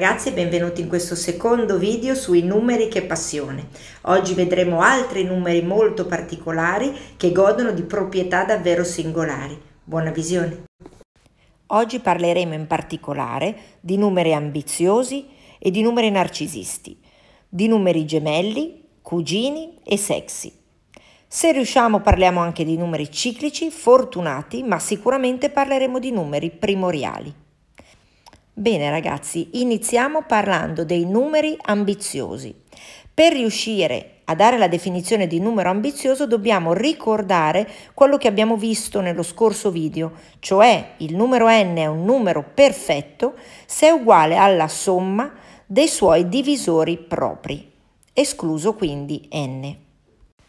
ragazzi e benvenuti in questo secondo video sui numeri che passione. Oggi vedremo altri numeri molto particolari che godono di proprietà davvero singolari. Buona visione! Oggi parleremo in particolare di numeri ambiziosi e di numeri narcisisti, di numeri gemelli, cugini e sexy. Se riusciamo parliamo anche di numeri ciclici, fortunati, ma sicuramente parleremo di numeri primoriali. Bene ragazzi, iniziamo parlando dei numeri ambiziosi. Per riuscire a dare la definizione di numero ambizioso dobbiamo ricordare quello che abbiamo visto nello scorso video, cioè il numero n è un numero perfetto se è uguale alla somma dei suoi divisori propri, escluso quindi n.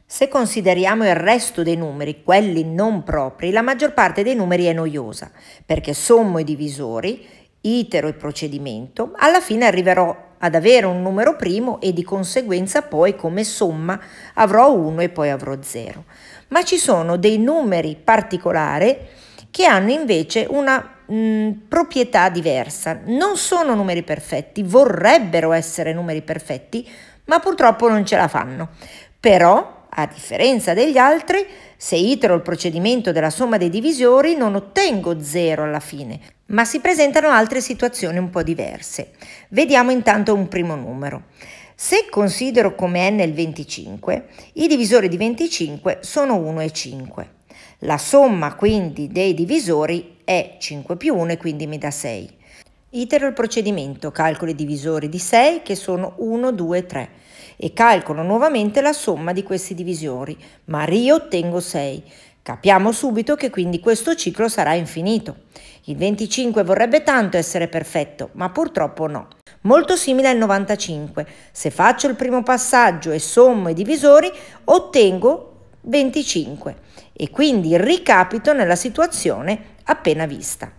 Se consideriamo il resto dei numeri, quelli non propri, la maggior parte dei numeri è noiosa, perché sommo i divisori itero e procedimento, alla fine arriverò ad avere un numero primo e di conseguenza poi come somma avrò 1 e poi avrò 0. Ma ci sono dei numeri particolari che hanno invece una mh, mm, proprietà diversa. Non sono numeri perfetti, vorrebbero essere numeri perfetti, ma purtroppo non ce la fanno. Però a differenza degli altri, se itero il procedimento della somma dei divisori non ottengo 0 alla fine, ma si presentano altre situazioni un po' diverse. Vediamo intanto un primo numero. Se considero come n il 25, i divisori di 25 sono 1 e 5. La somma quindi dei divisori è 5 più 1 e quindi mi dà 6. Itero il procedimento, calcolo i divisori di 6 che sono 1, 2, 3 e calcolo nuovamente la somma di questi divisori, ma riottengo 6. Capiamo subito che quindi questo ciclo sarà infinito. Il 25 vorrebbe tanto essere perfetto, ma purtroppo no. Molto simile al 95. Se faccio il primo passaggio e sommo i divisori, ottengo 25 e quindi ricapito nella situazione appena vista.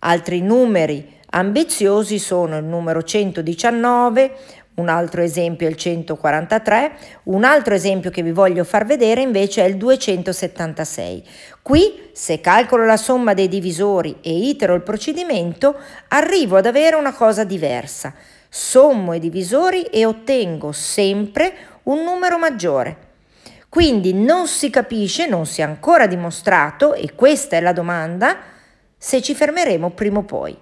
Altri numeri ambiziosi sono il numero 119, un altro esempio è il 143, un altro esempio che vi voglio far vedere invece è il 276. Qui, se calcolo la somma dei divisori e itero il procedimento, arrivo ad avere una cosa diversa. Sommo i divisori e ottengo sempre un numero maggiore. Quindi non si capisce, non si è ancora dimostrato, e questa è la domanda, se ci fermeremo prima o poi.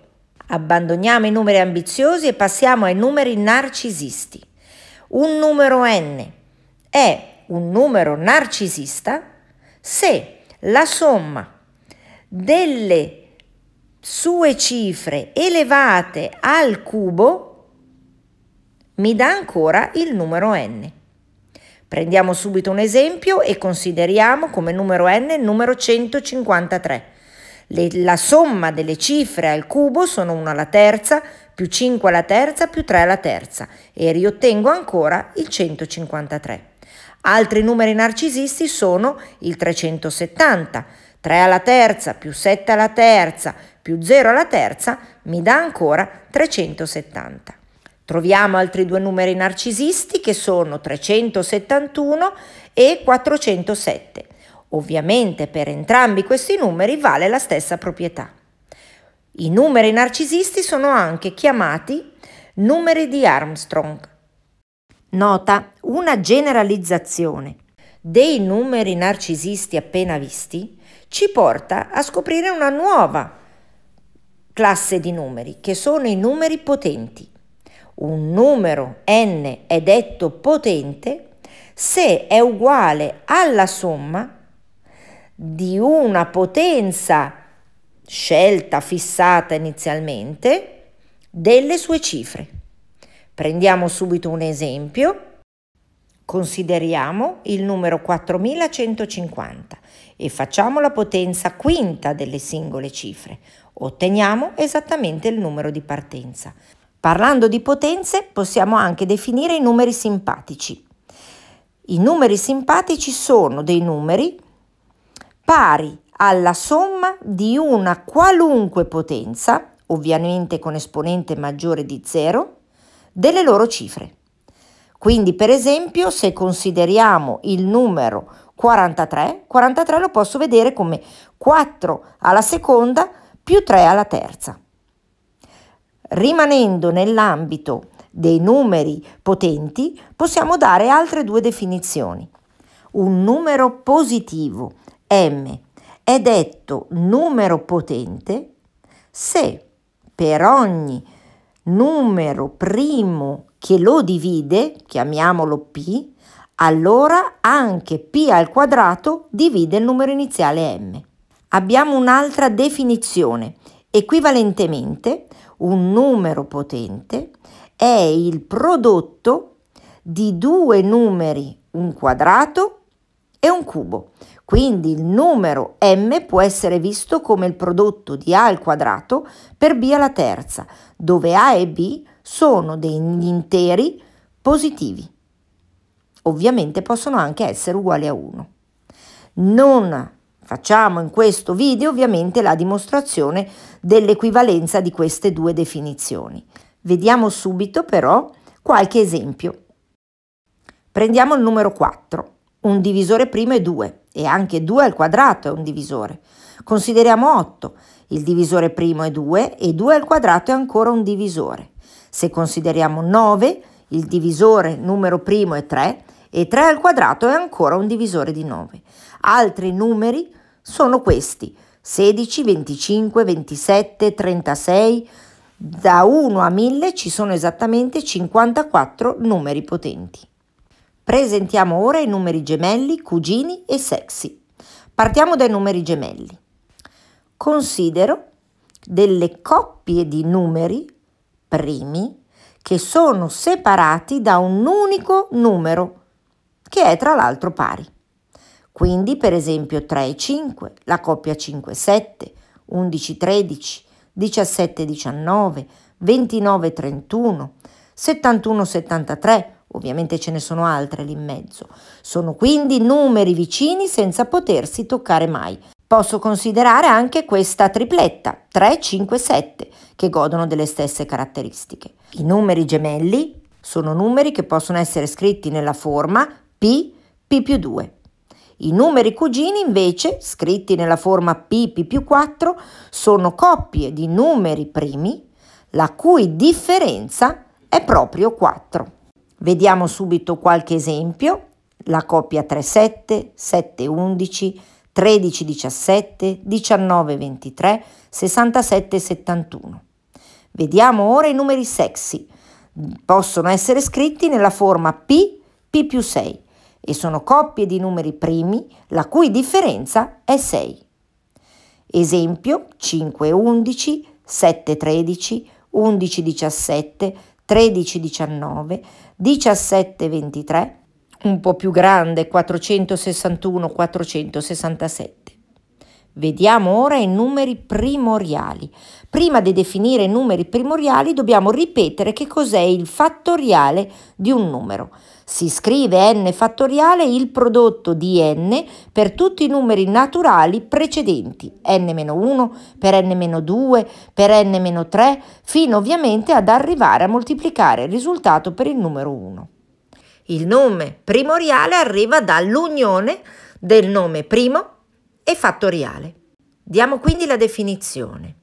Abbandoniamo i numeri ambiziosi e passiamo ai numeri narcisisti. Un numero n è un numero narcisista se la somma delle sue cifre elevate al cubo mi dà ancora il numero n. Prendiamo subito un esempio e consideriamo come numero n il numero 153. Le, la somma delle cifre al cubo sono 1 alla terza più 5 alla terza più 3 alla terza e riottengo ancora il 153. Altri numeri narcisisti sono il 370, 3 alla terza più 7 alla terza più 0 alla terza mi dà ancora 370. Troviamo altri due numeri narcisisti che sono 371 e 407. Ovviamente per entrambi questi numeri vale la stessa proprietà. I numeri narcisisti sono anche chiamati numeri di Armstrong. Nota una generalizzazione dei numeri narcisisti appena visti ci porta a scoprire una nuova classe di numeri che sono i numeri potenti. Un numero n è detto potente se è uguale alla somma di una potenza scelta, fissata inizialmente, delle sue cifre. Prendiamo subito un esempio. Consideriamo il numero 4150 e facciamo la potenza quinta delle singole cifre. Otteniamo esattamente il numero di partenza. Parlando di potenze, possiamo anche definire i numeri simpatici. I numeri simpatici sono dei numeri pari alla somma di una qualunque potenza, ovviamente con esponente maggiore di 0, delle loro cifre. Quindi per esempio se consideriamo il numero 43, 43 lo posso vedere come 4 alla seconda più 3 alla terza. Rimanendo nell'ambito dei numeri potenti, possiamo dare altre due definizioni. Un numero positivo m è detto numero potente se per ogni numero primo che lo divide, chiamiamolo p, allora anche p al quadrato divide il numero iniziale m. Abbiamo un'altra definizione. Equivalentemente, un numero potente è il prodotto di due numeri, un quadrato è un cubo. Quindi il numero m può essere visto come il prodotto di a al quadrato per b alla terza, dove a e b sono degli interi positivi. Ovviamente possono anche essere uguali a 1. Non facciamo in questo video ovviamente la dimostrazione dell'equivalenza di queste due definizioni. Vediamo subito però qualche esempio. Prendiamo il numero 4. Un divisore primo è 2 e anche 2 al quadrato è un divisore. Consideriamo 8. Il divisore primo è 2 e 2 al quadrato è ancora un divisore. Se consideriamo 9, il divisore numero primo è 3 e 3 al quadrato è ancora un divisore di 9. Altri numeri sono questi 16, 25, 27, 36. Da 1 a 1000 ci sono esattamente 54 numeri potenti. Presentiamo ora i numeri gemelli, cugini e sexy. Partiamo dai numeri gemelli. Considero delle coppie di numeri primi che sono separati da un unico numero, che è tra l'altro pari. Quindi per esempio 3 e 5, la coppia 5 e 7, 11 e 13, 17 e 19, 29 e 31, 71 e 73, Ovviamente ce ne sono altre lì in mezzo. Sono quindi numeri vicini senza potersi toccare mai. Posso considerare anche questa tripletta 3, 5, 7 che godono delle stesse caratteristiche. I numeri gemelli sono numeri che possono essere scritti nella forma P, P più 2. I numeri cugini invece, scritti nella forma P, P più 4, sono coppie di numeri primi la cui differenza è proprio 4. Vediamo subito qualche esempio. La coppia 37, 711, 1317, 1923, 67 71. Vediamo ora i numeri sexy. Possono essere scritti nella forma P, P più 6 e sono coppie di numeri primi la cui differenza è 6. Esempio 511, 713, 1117, 1319, 1723, un po' più grande 461-467. Vediamo ora i numeri primoriali. Prima di definire i numeri primoriali dobbiamo ripetere che cos'è il fattoriale di un numero. Si scrive n fattoriale il prodotto di n per tutti i numeri naturali precedenti, n-1 per n-2 per n-3, fino ovviamente ad arrivare a moltiplicare il risultato per il numero 1. Il nome primoriale arriva dall'unione del nome primo e fattoriale. Diamo quindi la definizione.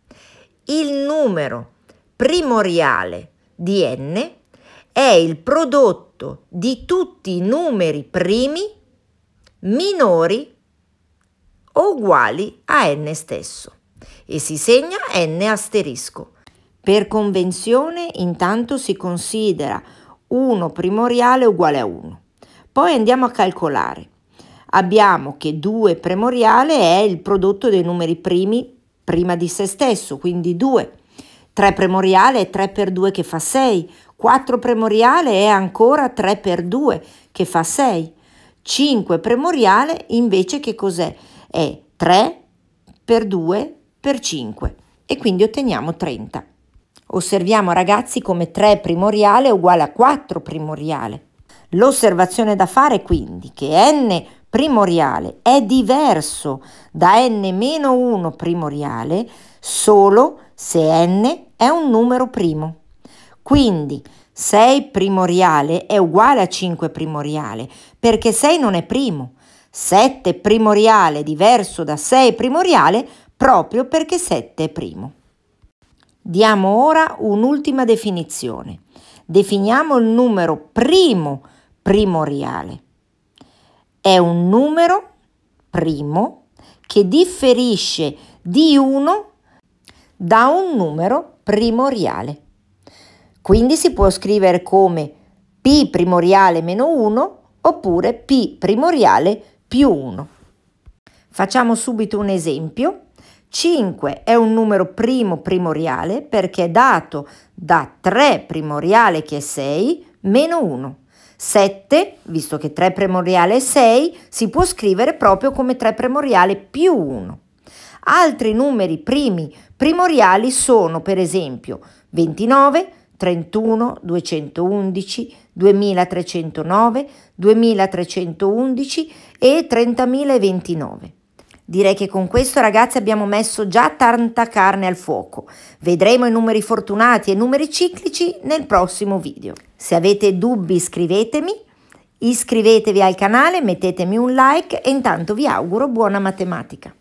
Il numero primoriale di n è il prodotto prodotto di tutti i numeri primi minori o uguali a n stesso e si segna n asterisco. Per convenzione intanto si considera 1 primoriale uguale a 1. Poi andiamo a calcolare. Abbiamo che 2 primoriale è il prodotto dei numeri primi prima di se stesso, quindi 2. 3 primoriale è 3 per 2 che fa 6, 4 premoriale è ancora 3 per 2 che fa 6. 5 premoriale invece che cos'è? È 3 per 2 per 5 e quindi otteniamo 30. Osserviamo ragazzi come 3 primoriale è uguale a 4 primoriale. L'osservazione da fare quindi che n primoriale è diverso da n-1 primoriale solo se n è un numero primo. Quindi 6 primoriale è uguale a 5 primoriale, perché 6 non è primo. 7 primoriale è diverso da 6 primoriale proprio perché 7 è primo. Diamo ora un'ultima definizione. Definiamo il numero primo primoriale. È un numero primo che differisce di 1 da un numero primoriale. Quindi si può scrivere come P primoriale meno 1 oppure P primoriale più 1. Facciamo subito un esempio. 5 è un numero primo primoriale perché è dato da 3 primoriale che è 6 meno 1. 7, visto che 3 primoriale è 6, si può scrivere proprio come 3 primoriale più 1. Altri numeri primi primoriali sono per esempio 29, 31, 211, 2309, 2311 e 30.029. Direi che con questo ragazzi abbiamo messo già tanta carne al fuoco. Vedremo i numeri fortunati e i numeri ciclici nel prossimo video. Se avete dubbi iscrivetemi, iscrivetevi al canale, mettetemi un like e intanto vi auguro buona matematica.